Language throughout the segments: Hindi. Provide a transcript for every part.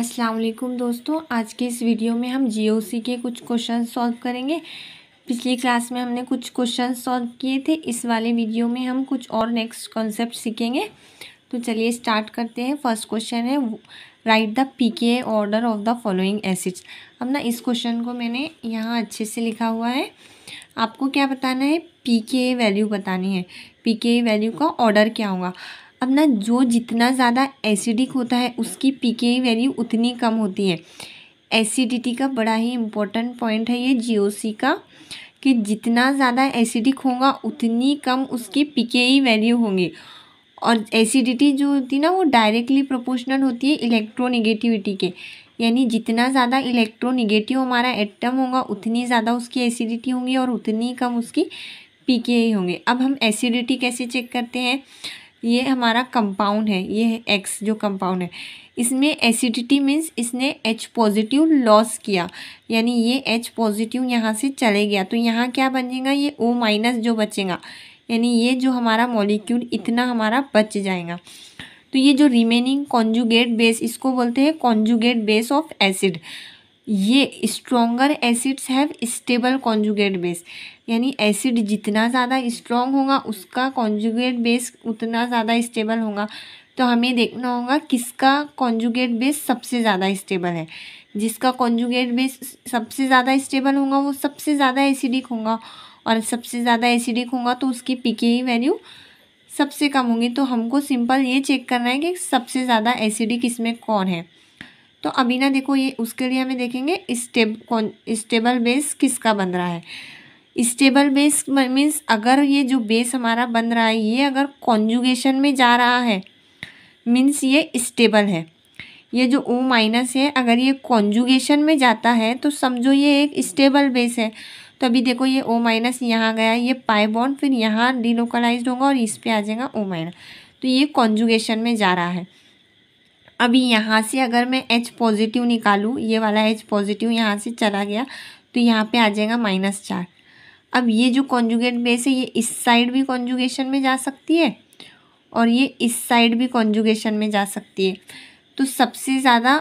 अस्सलाम वालेकुम दोस्तों आज के इस वीडियो में हम सी के कुछ क्वेश्चन सॉल्व करेंगे पिछली क्लास में हमने कुछ क्वेश्चन सॉल्व किए थे इस वाले वीडियो में हम कुछ और नेक्स्ट कॉन्सेप्ट सीखेंगे तो चलिए स्टार्ट करते हैं फर्स्ट क्वेश्चन है write the p K order of the following acids अब ना इस क्वेश्चन को मैंने यहाँ अच्छे से लिखा हुआ है आपको क्या बताना है पी के वैल्यू बतानी है पी के वैल्यू का ऑर्डर क्या होगा अब ना जो जितना ज़्यादा एसिडिक होता है उसकी पी के वैल्यू उतनी कम होती है एसिडिटी का बड़ा ही इम्पोर्टेंट पॉइंट है ये जी का कि जितना ज़्यादा एसिडिक होगा उतनी कम उसकी पी के वैल्यू होंगी और एसिडिटी जो होती है ना वो डायरेक्टली प्रोपोर्शनल होती है इलेक्ट्रोनिगेटिविटी के यानी जितना ज़्यादा इलेक्ट्रोनिगेटिव हमारा एटम होगा उतनी ज़्यादा उसकी एसिडिटी होंगी और उतनी कम उसकी पी के होंगे अब हम एसिडिटी कैसे चेक करते हैं ये हमारा कंपाउंड है ये है एक्स जो कंपाउंड है इसमें एसिडिटी मीन्स इसने एच पॉजिटिव लॉस किया यानी ये एच पॉजिटिव यहाँ से चले गया तो यहाँ क्या बनेगा ये ओ माइनस जो बचेगा यानी ये जो हमारा मॉलिक्यूल इतना हमारा बच जाएगा तो ये जो रिमेनिंग कॉन्जुगेट बेस इसको बोलते हैं कॉन्जुगेट बेस ऑफ एसिड ये stronger acids have stable conjugate base यानी एसिड जितना ज़्यादा स्ट्रॉन्ग होगा उसका कॉन्जुगेट बेस उतना ज़्यादा स्टेबल होगा तो हमें देखना होगा किसका कॉन्जुगेट बेस सबसे ज़्यादा स्टेबल है जिसका कॉन्जुगेट बेस सबसे ज़्यादा स्टेबल होगा वो सबसे ज़्यादा एसिडिक होगा और सबसे ज़्यादा एसिडिक होगा तो उसकी पीके वैल्यू e सबसे कम होगी तो हमको सिंपल ये चेक करना है कि सबसे ज़्यादा एसिडिक इसमें कौन है तो अभी ना देखो ये उसके लिए हमें देखेंगे स्टेब कौन स्टेबल बेस किसका बन रहा है स्टेबल बेस मीन्स अगर ये जो बेस हमारा बन रहा है ये अगर कॉन्जुगेशन में जा रहा है मीन्स ये स्टेबल है ये जो ओ माइनस है अगर ये कॉन्जुगेशन में जाता है तो समझो ये एक स्टेबल बेस है तो अभी देखो ये ओ माइनस यहाँ गया ये पाई बॉन्ड फिर यहाँ डिलोकलाइज होगा और इस पर आ जाएगा ओ माइनस तो ये कॉन्जुगेशन में जा रहा है अभी यहाँ से अगर मैं एच पॉजिटिव निकालूँ ये वाला एच पॉजिटिव यहाँ से चला गया तो यहाँ पे आ जाएगा माइनस चार अब ये जो कॉन्जुगेट बेस है ये इस साइड भी कॉन्जुगेशन में जा सकती है और ये इस साइड भी कॉन्जुगेशन में जा सकती है तो सबसे ज़्यादा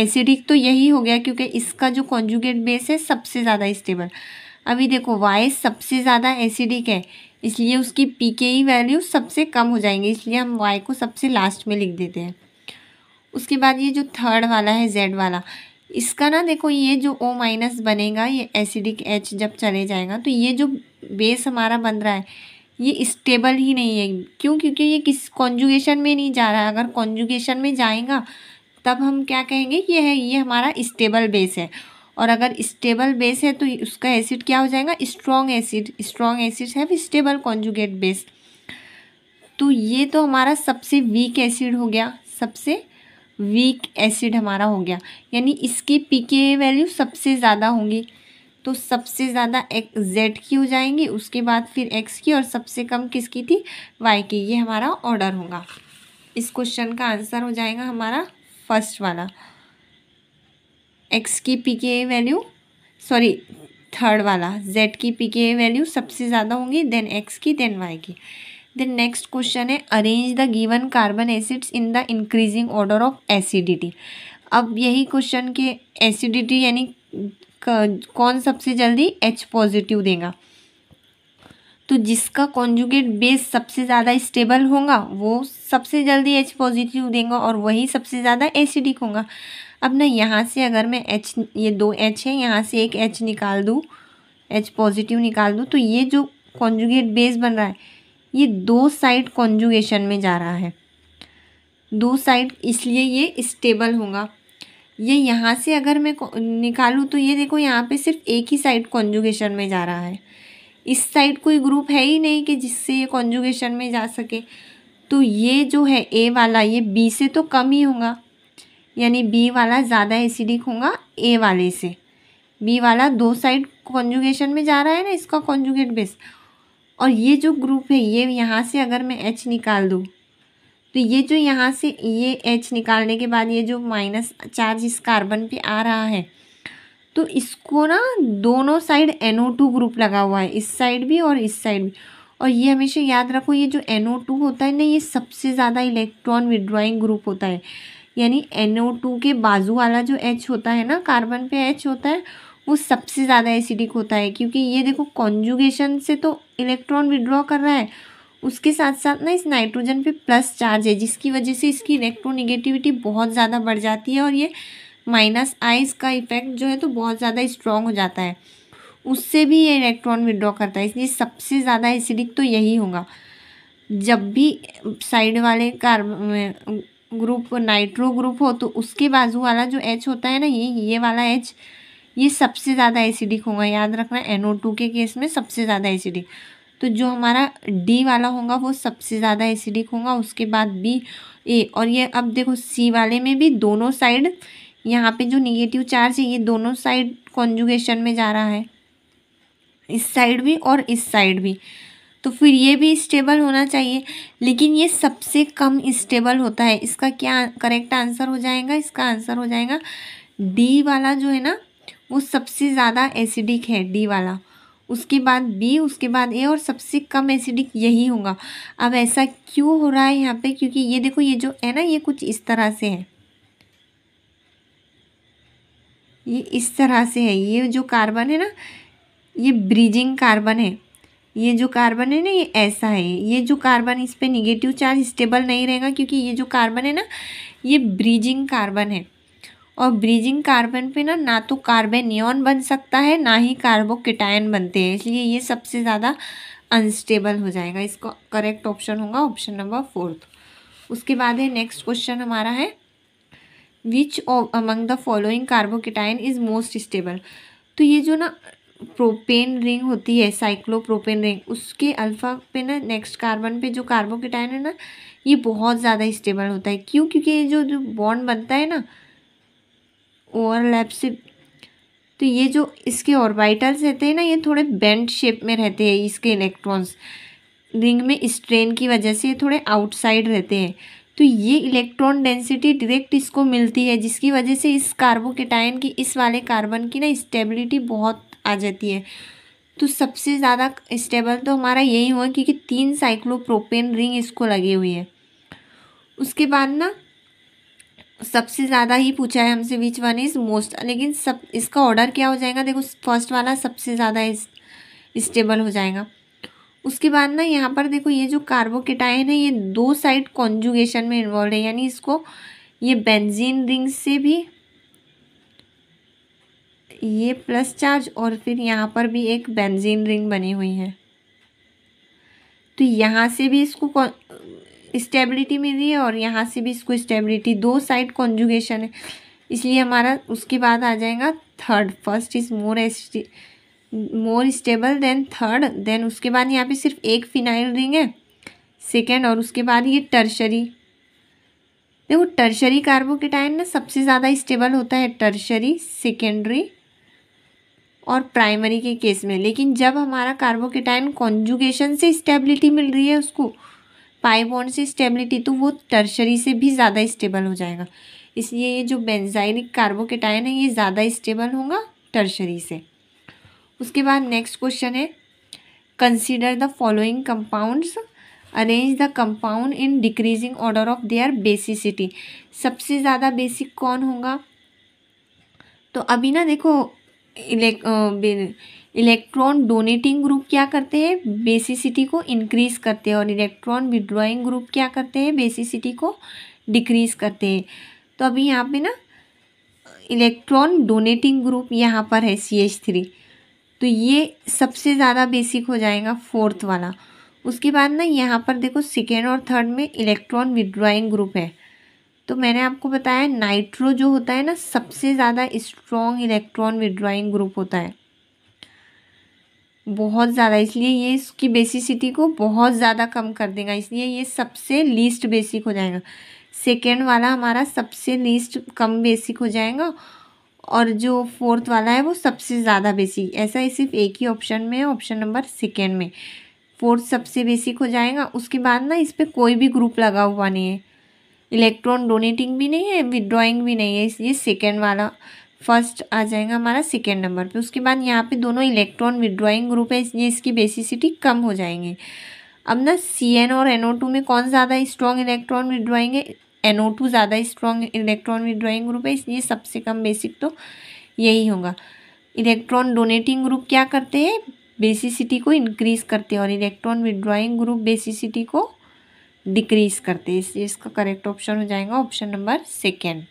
एसिडिक तो यही हो गया क्योंकि इसका जो कॉन्जुगेट बेस है सबसे ज़्यादा स्टेबल अभी देखो वाई सबसे ज़्यादा एसिडिक है इसलिए उसकी पी के ई वैल्यू सबसे कम हो जाएंगी इसलिए हम वाई को सबसे लास्ट में लिख देते हैं उसके बाद ये जो थर्ड वाला है जेड वाला इसका ना देखो ये जो ओ माइनस बनेगा ये एसिडिक एच जब चले जाएगा तो ये जो बेस हमारा बन रहा है ये स्टेबल ही नहीं है क्यों क्योंकि ये किस कॉन्जुगेशन में नहीं जा रहा है अगर कॉन्जुगेशन में जाएगा तब हम क्या कहेंगे ये है ये हमारा स्टेबल बेस है और अगर स्टेबल बेस है तो उसका एसिड क्या हो जाएगा स्ट्रॉन्ग एसिड स्ट्रॉन्ग एसिड है स्टेबल कॉन्जुगेट बेस तो ये तो हमारा सबसे वीक एसिड हो गया सबसे वीक एसिड हमारा हो गया यानी इसकी पी के वैल्यू सबसे ज़्यादा होंगी तो सबसे ज़्यादा एक जेड की हो जाएंगी उसके बाद फिर एक्स की और सबसे कम किसकी थी वाई की ये हमारा ऑर्डर होगा इस क्वेश्चन का आंसर हो जाएगा हमारा फर्स्ट वाला एक्स की p K value sorry third वाला जेड की पी के वैल्यू सबसे ज़्यादा होंगी देन एक्स की देन वाई की देन नेक्स्ट क्वेश्चन है arrange the given carbon acids in the increasing order of acidity अब यही क्वेश्चन के एसिडिटी यानी कौन सबसे जल्दी एच पॉजिटिव देगा तो जिसका कॉन्जुगेट बेस सबसे ज़्यादा स्टेबल होगा वो सबसे जल्दी एच पॉजिटिव देगा और वही सबसे ज़्यादा एसिडिक होगा अब ना यहाँ से अगर मैं एच ये दो एच है यहाँ से एक एच निकाल दूँ एच पॉजिटिव निकाल दूँ तो ये जो कॉन्जुगेट बेस बन रहा है ये दो साइड कॉन्जुगेशन में जा रहा है दो साइड इसलिए ये स्टेबल होगा ये यहाँ से अगर मैं निकालूँ तो ये देखो यहाँ पे सिर्फ एक ही साइड कॉन्जुगेशन में जा रहा है इस साइड कोई ग्रुप है ही नहीं कि जिससे ये कॉन्जुगेशन में जा सके तो ये जो है ए वाला ये बी से तो कम ही होगा यानी बी वाला ज़्यादा एसिडिक होगा ए वाले से बी वाला दो साइड कॉन्जुगेशन में जा रहा है ना इसका कॉन्जुगेट बेस और ये जो ग्रुप है ये यहाँ से अगर मैं एच निकाल दूँ तो ये जो यहाँ से ये एच निकालने के बाद ये जो माइनस चार्ज इस कार्बन पे आ रहा है तो इसको ना दोनों साइड एन टू ग्रुप लगा हुआ है इस साइड भी और इस साइड भी और ये हमेशा याद रखो ये जो एन टू होता है ना ये सबसे ज़्यादा इलेक्ट्रॉन विड्रॉइंग ग्रुप होता है यानी एन टू के बाजू वाला जो एच होता है ना कार्बन पे एच होता है वो सबसे ज़्यादा एसिडिक होता है क्योंकि ये देखो कॉन्जुगेशन से तो इलेक्ट्रॉन विड्रॉ कर रहा है उसके साथ साथ ना इस नाइट्रोजन पे प्लस चार्ज है जिसकी वजह से इसकी इलेक्ट्रोनिगेटिविटी बहुत ज़्यादा बढ़ जाती है और ये माइनस आइस का इफेक्ट जो है तो बहुत ज़्यादा स्ट्रॉन्ग हो जाता है उससे भी ये इलेक्ट्रॉन विड्रॉ करता है इसलिए सबसे ज़्यादा एसिडिक तो यही होगा जब भी साइड वाले कार्बन ग्रुप नाइट्रो ग्रुप हो तो उसके बाजू वाला जो एच होता है ना ये ये वाला एच ये सबसे ज़्यादा एसिडिक होगा याद रखना एनओ टू के केस में सबसे ज़्यादा एसिडिक तो जो हमारा डी वाला होगा वो सबसे ज़्यादा एसिडिक होगा उसके बाद बी ए और ये अब देखो सी वाले में भी दोनों साइड यहाँ पे जो निगेटिव चार्ज है ये दोनों साइड कॉन्जुगेशन में जा रहा है इस साइड भी और इस साइड भी तो फिर ये भी स्टेबल होना चाहिए लेकिन ये सबसे कम स्टेबल होता है इसका क्या करेक्ट आंसर हो जाएगा इसका आंसर हो जाएगा डी वाला जो है ना वो सबसे ज़्यादा एसिडिक है डी वाला उसके बाद बी उसके बाद ए और सबसे कम एसिडिक यही होगा अब ऐसा क्यों हो रहा है यहाँ पे क्योंकि ये देखो ये जो है ना ये कुछ इस तरह से है ये इस तरह से है ये जो कार्बन है ना ये ब्रीजिंग कार्बन है ये जो कार्बन है ना ये ऐसा है ये जो कार्बन इस पर निगेटिव चार्ज स्टेबल नहीं रहेगा क्योंकि ये जो कार्बन है ना ये ब्रीजिंग कार्बन है और ब्रीजिंग कार्बन पे ना ना तो कार्बेनियन बन सकता है ना ही किटायन बनते हैं इसलिए ये सबसे ज़्यादा अनस्टेबल हो जाएगा इसको करेक्ट ऑप्शन होगा ऑप्शन नंबर फोर्थ उसके बाद है नेक्स्ट क्वेश्चन हमारा है which among the following carbocation is most stable तो ये जो ना प्रोपेन रिंग होती है साइक्लोप्रोपेन रिंग उसके अल्फा पे ना नेक्स्ट कार्बन पे जो कार्बोकिटाइन है ना ये बहुत ज़्यादा स्टेबल होता है क्यों क्योंकि ये जो जो बॉन्ड बनता है ना ओवरलैप से तो ये जो इसके ऑर्बिटल्स रहते हैं ना ये थोड़े बेंड शेप में रहते हैं इसके इलेक्ट्रॉन्स रिंग में स्ट्रेन की वजह से ये थोड़े आउटसाइड रहते हैं तो ये इलेक्ट्रॉन डेंसिटी डायरेक्ट इसको मिलती है जिसकी वजह से इस कार्बोकेटायन की इस वाले कार्बन की ना स्टेबिलिटी बहुत आ जाती है तो सबसे ज़्यादा स्टेबल तो हमारा यही हुआ क्योंकि तीन साइक्लोप्रोपेन रिंग इसको लगी हुई है उसके बाद ना सबसे ज़्यादा ही पूछा है हमसे विच वन इज़ मोस्ट लेकिन सब इसका ऑर्डर क्या हो जाएगा देखो फर्स्ट वाला सबसे ज़्यादा स्टेबल हो जाएगा उसके बाद ना यहाँ पर देखो ये जो कार्बोकेटाइन है ये दो साइड कॉन्जुगेशन में इन्वॉल्व है यानी इसको ये बेंजीन रिंग से भी ये प्लस चार्ज और फिर यहाँ पर भी एक बेंजीन रिंग बनी हुई है तो यहाँ से भी इसको स्टेबिलिटी मिली है और यहाँ से भी इसको स्टेबिलिटी दो साइड कॉन्जुगेशन है इसलिए हमारा उसके बाद आ जाएगा third first is more more stable then third then उसके बाद यहाँ पे सिर्फ एक फिनाइल रिंग है सेकेंड और उसके बाद ये टर्शरी देखो टर्शरी कार्बोकेटाइन ना सबसे ज़्यादा स्टेबल होता है टर्शरी सेकेंडरी और प्राइमरी के केस में लेकिन जब हमारा कार्बोकेटाइन कॉन्जुगेशन से स्टेबिलिटी मिल रही है उसको पाई बॉन्ड से स्टेबिलिटी तो वो टर्शरी से भी ज़्यादा स्टेबल हो जाएगा इसलिए ये जो बेंजाइनिक कार्बोकेटाइन है ये ज़्यादा स्टेबल होगा टर्शरी से उसके बाद नेक्स्ट क्वेश्चन है consider the following compounds arrange the compound in decreasing order of their basicity सबसे ज़्यादा बेसिक कौन होगा तो अभी ना देखो इलेक् इलेक्ट्रॉन डोनेटिंग ग्रुप क्या करते हैं बेसिसिटी को इंक्रीज करते हैं और इलेक्ट्रॉन विड्रॉइंग ग्रुप क्या करते हैं बेसिसिटी को डिक्रीज करते हैं तो अभी यहाँ पे ना इलेक्ट्रॉन डोनेटिंग ग्रुप यहाँ पर है सी एच थ्री तो ये सबसे ज़्यादा बेसिक हो जाएगा फोर्थ वाला उसके बाद ना यहाँ पर देखो सेकेंड और थर्ड में इलेक्ट्रॉन विड्रॉइंग ग्रुप है तो मैंने आपको बताया नाइट्रो जो होता है ना सबसे ज़्यादा स्ट्रॉन्ग इलेक्ट्रॉन विड्रॉइंग ग्रुप होता है बहुत ज़्यादा इसलिए ये इसकी बेसिसिटी को बहुत ज़्यादा कम कर देगा इसलिए ये सबसे लीस्ट बेसिक हो जाएगा सेकेंड वाला हमारा सबसे लीस्ट कम बेसिक हो जाएगा और जो फोर्थ वाला है वो सबसे ज़्यादा बेसिक ऐसा ही सिर्फ एक ही ऑप्शन में है ऑप्शन नंबर सेकेंड में फोर्थ सबसे बेसिक हो जाएगा उसके बाद ना इस पर कोई भी ग्रुप लगा हुआ नहीं है इलेक्ट्रॉन डोनेटिंग भी नहीं है विदड्रॉइंग भी नहीं है इसलिए सेकेंड वाला फर्स्ट आ जाएगा हमारा सेकेंड नंबर पे उसके बाद यहाँ पे दोनों इलेक्ट्रॉन विड्रॉइंग ग्रुप है इसलिए इसकी बेसिसिटी कम हो जाएंगे अब ना सी एन और एन ओ टू में कौन ज़्यादा स्ट्रॉन्ग इलेक्ट्रॉन विड्रॉइंग है एन ओ टू ज़्यादा स्ट्रॉन्ग इलेक्ट्रॉन विड्रॉइंग ग्रुप है इसलिए सबसे कम बेसिक तो यही होगा इलेक्ट्रॉन डोनेटिंग ग्रुप क्या करते हैं बेसिसिटी को इंक्रीज़ करते हैं और इलेक्ट्रॉन विड्रॉइंग ग्रुप बेसिसिटी को डिक्रीज़ करते हैं इसलिए इसका करेक्ट ऑप्शन हो जाएगा ऑप्शन नंबर सेकेंड